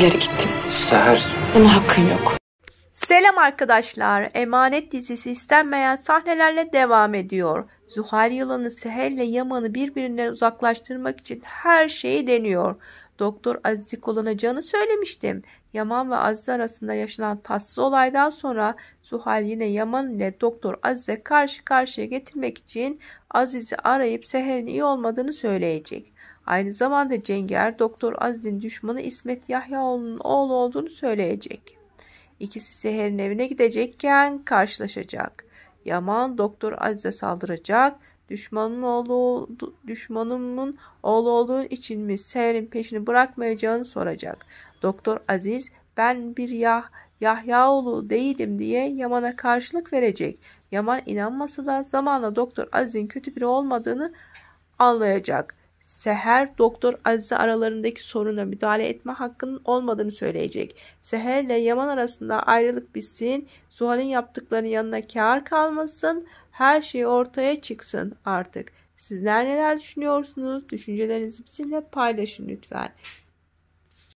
ileri gittim. Seher. Buna hakkın yok. Selam arkadaşlar. Emanet dizisi istenmeyen sahnelerle devam ediyor. Zuhal Yılan'ı Seher'le Yaman'ı birbirinden uzaklaştırmak için her şeyi deniyor. Doktor Aziz Kolan'a canı söylemiştim. Yaman ve Aziz arasında yaşanan tatsız olaydan sonra Zuhal yine Yaman ile Doktor Aziz'e karşı karşıya getirmek için Aziz'i arayıp Seher'in iyi olmadığını söyleyecek. Aynı zamanda Cenger Doktor Aziz'in düşmanı İsmet Yahyaoğlu'nun oğlu olduğunu söyleyecek. İkisi Seher'in evine gidecekken karşılaşacak. Yaman Doktor Aziz'e saldıracak. Düşmanın oğlu, düşmanımın oğlu olduğun için mi Seher'in peşini bırakmayacağını soracak. Doktor Aziz ben bir yah Yahyaoğlu değilim diye Yaman'a karşılık verecek. Yaman inanmasa da zamanla Doktor Aziz'in kötü biri olmadığını anlayacak. Seher doktor Aziz aralarındaki soruna müdahale etme hakkının olmadığını söyleyecek. Seher ile Yaman arasında ayrılık bitsin, Zuhal'in yaptıklarının yanına kar kalmasın, her şey ortaya çıksın artık. Sizler neler düşünüyorsunuz? Düşüncelerinizi bizimle paylaşın lütfen.